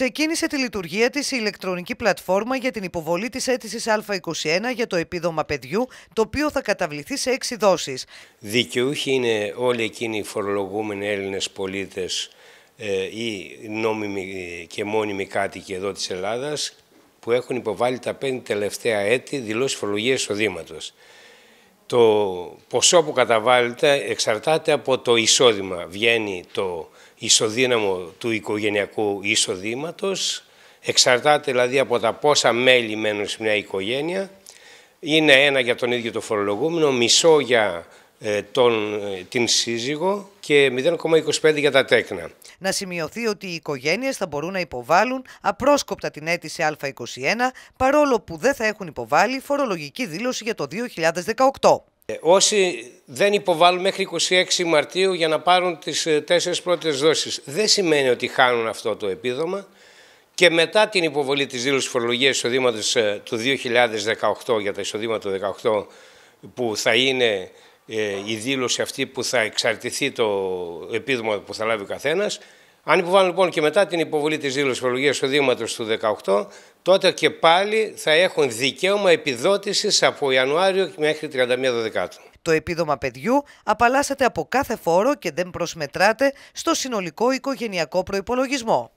ξεκίνησε τη λειτουργία της η ηλεκτρονική πλατφόρμα για την υποβολή της αίτησης Α21 για το επίδομα παιδιού, το οποίο θα καταβληθεί σε έξι δόσεις. Δικαιούχοι είναι όλοι εκείνοι οι φορολογούμενοι Έλληνες πολίτες ε, ή νόμιμοι και μόνιμοι κάτοικοι εδώ της Ελλάδας που έχουν υποβάλει τα πέντε τελευταία έτη δηλώσεις φορολογίας εισοδήματος το ποσό που καταβάλλεται εξαρτάται από το εισόδημα. Βγαίνει το ισοδύναμο του οικογενειακού εισοδήματος, εξαρτάται δηλαδή από τα πόσα μέλη μένουν σε μια οικογένεια. Είναι ένα για τον ίδιο το φορολογούμενο, μισό για ε, τον, ε, την σύζυγο και 0,25 για τα τέκνα. Να σημειωθεί ότι οι οικογένειες θα μπορούν να υποβάλουν απρόσκοπτα την αίτηση Α21 παρόλο που δεν θα έχουν υποβάλει φορολογική δήλωση για το 2018. Ε, όσοι δεν υποβάλλουν μέχρι 26 Μαρτίου για να πάρουν τις τέσσερις πρώτες δόσεις δεν σημαίνει ότι χάνουν αυτό το επίδομα και μετά την υποβολή της δήλωσης φορολογίας εισοδήματος του 2018 για τα εισοδήματα του 2018 που θα είναι ε, η δήλωση αυτή που θα εξαρτηθεί το επίδομα που θα λάβει ο καθένας. Αν υποβάλλουν λοιπόν και μετά την υποβολή της δήλωσης του Δήματος του 2018, τότε και πάλι θα έχουν δικαίωμα επιδότησης από Ιανουάριο μέχρι 31 Δεκάτου. Το επίδομα παιδιού απαλλάσσεται από κάθε φόρο και δεν προσμετράται στο συνολικό οικογενειακό προπολογισμό.